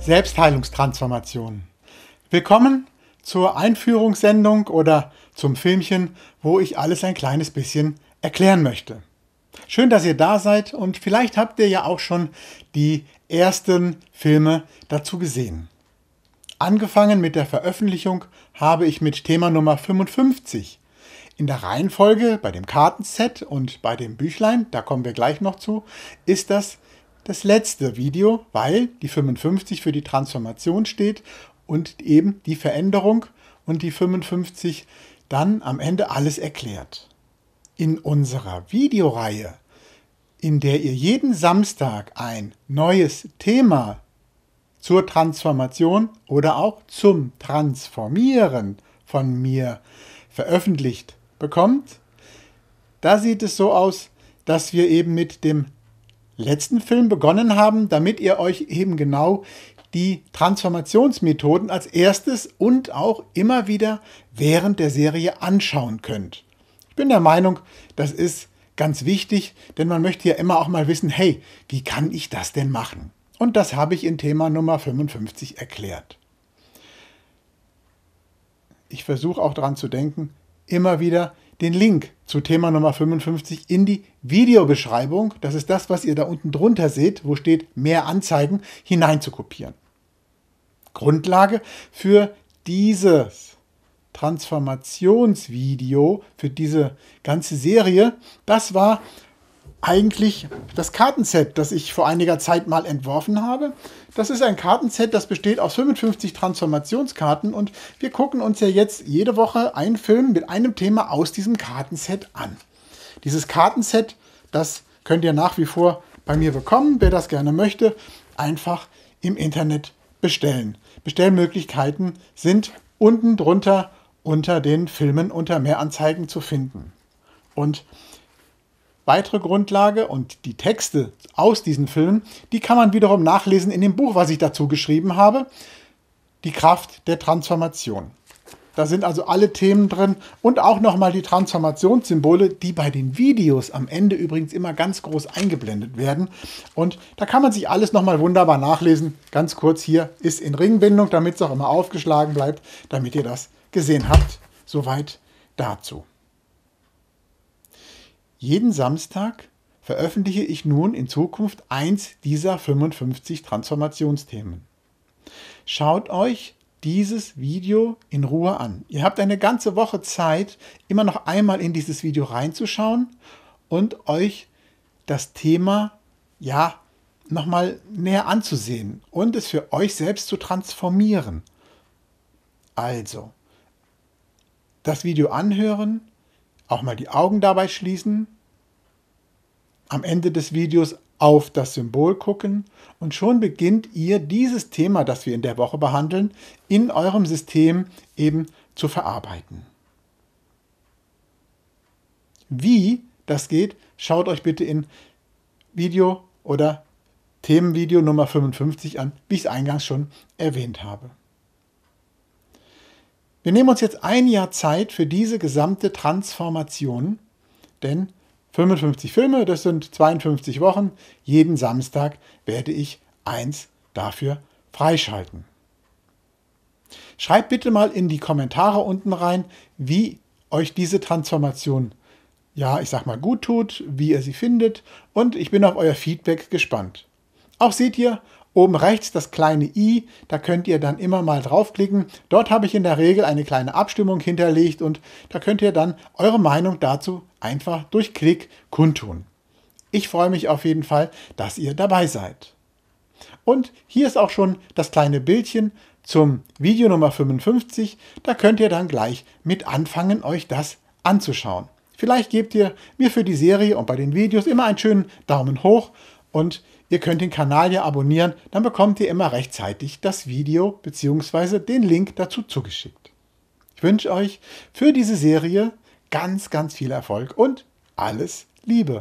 Selbstheilungstransformation. Willkommen zur Einführungssendung oder zum Filmchen, wo ich alles ein kleines bisschen erklären möchte. Schön, dass ihr da seid und vielleicht habt ihr ja auch schon die ersten Filme dazu gesehen. Angefangen mit der Veröffentlichung habe ich mit Thema Nummer 55. In der Reihenfolge bei dem Kartenset und bei dem Büchlein, da kommen wir gleich noch zu, ist das das letzte Video, weil die 55 für die Transformation steht und eben die Veränderung und die 55 dann am Ende alles erklärt. In unserer Videoreihe, in der ihr jeden Samstag ein neues Thema zur Transformation oder auch zum Transformieren von mir veröffentlicht bekommt, da sieht es so aus, dass wir eben mit dem letzten Film begonnen haben, damit ihr euch eben genau die Transformationsmethoden als erstes und auch immer wieder während der Serie anschauen könnt. Ich bin der Meinung, das ist ganz wichtig, denn man möchte ja immer auch mal wissen, hey, wie kann ich das denn machen? Und das habe ich in Thema Nummer 55 erklärt. Ich versuche auch daran zu denken, immer wieder den Link zu Thema Nummer 55 in die Videobeschreibung, das ist das, was ihr da unten drunter seht, wo steht mehr Anzeigen, hineinzukopieren. Grundlage für dieses Transformationsvideo, für diese ganze Serie, das war eigentlich das Kartenset, das ich vor einiger Zeit mal entworfen habe. Das ist ein Kartenset, das besteht aus 55 Transformationskarten und wir gucken uns ja jetzt jede Woche einen Film mit einem Thema aus diesem Kartenset an. Dieses Kartenset, das könnt ihr nach wie vor bei mir bekommen. Wer das gerne möchte, einfach im Internet bestellen. Bestellmöglichkeiten sind unten drunter unter den Filmen unter Mehranzeigen zu finden. Und weitere Grundlage und die Texte aus diesen Filmen, die kann man wiederum nachlesen in dem Buch, was ich dazu geschrieben habe, Die Kraft der Transformation. Da sind also alle Themen drin und auch nochmal die Transformationssymbole, die bei den Videos am Ende übrigens immer ganz groß eingeblendet werden. Und da kann man sich alles nochmal wunderbar nachlesen. Ganz kurz hier ist in Ringbindung, damit es auch immer aufgeschlagen bleibt, damit ihr das gesehen habt. Soweit dazu. Jeden Samstag veröffentliche ich nun in Zukunft eins dieser 55 Transformationsthemen. Schaut euch dieses Video in Ruhe an. Ihr habt eine ganze Woche Zeit, immer noch einmal in dieses Video reinzuschauen und euch das Thema ja nochmal näher anzusehen und es für euch selbst zu transformieren. Also, das Video anhören, auch mal die Augen dabei schließen, am Ende des Videos auf das Symbol gucken und schon beginnt ihr dieses Thema, das wir in der Woche behandeln, in eurem System eben zu verarbeiten. Wie das geht, schaut euch bitte in Video oder Themenvideo Nummer 55 an, wie ich es eingangs schon erwähnt habe. Wir nehmen uns jetzt ein Jahr Zeit für diese gesamte Transformation, denn 55 Filme, das sind 52 Wochen, jeden Samstag werde ich eins dafür freischalten. Schreibt bitte mal in die Kommentare unten rein, wie euch diese Transformation, ja, ich sag mal, gut tut, wie ihr sie findet und ich bin auf euer Feedback gespannt. Auch seht ihr, Oben rechts das kleine i, da könnt ihr dann immer mal draufklicken. Dort habe ich in der Regel eine kleine Abstimmung hinterlegt und da könnt ihr dann eure Meinung dazu einfach durch Klick kundtun. Ich freue mich auf jeden Fall, dass ihr dabei seid. Und hier ist auch schon das kleine Bildchen zum Video Nummer 55. Da könnt ihr dann gleich mit anfangen, euch das anzuschauen. Vielleicht gebt ihr mir für die Serie und bei den Videos immer einen schönen Daumen hoch und Ihr könnt den Kanal ja abonnieren, dann bekommt ihr immer rechtzeitig das Video bzw. den Link dazu zugeschickt. Ich wünsche euch für diese Serie ganz, ganz viel Erfolg und alles Liebe.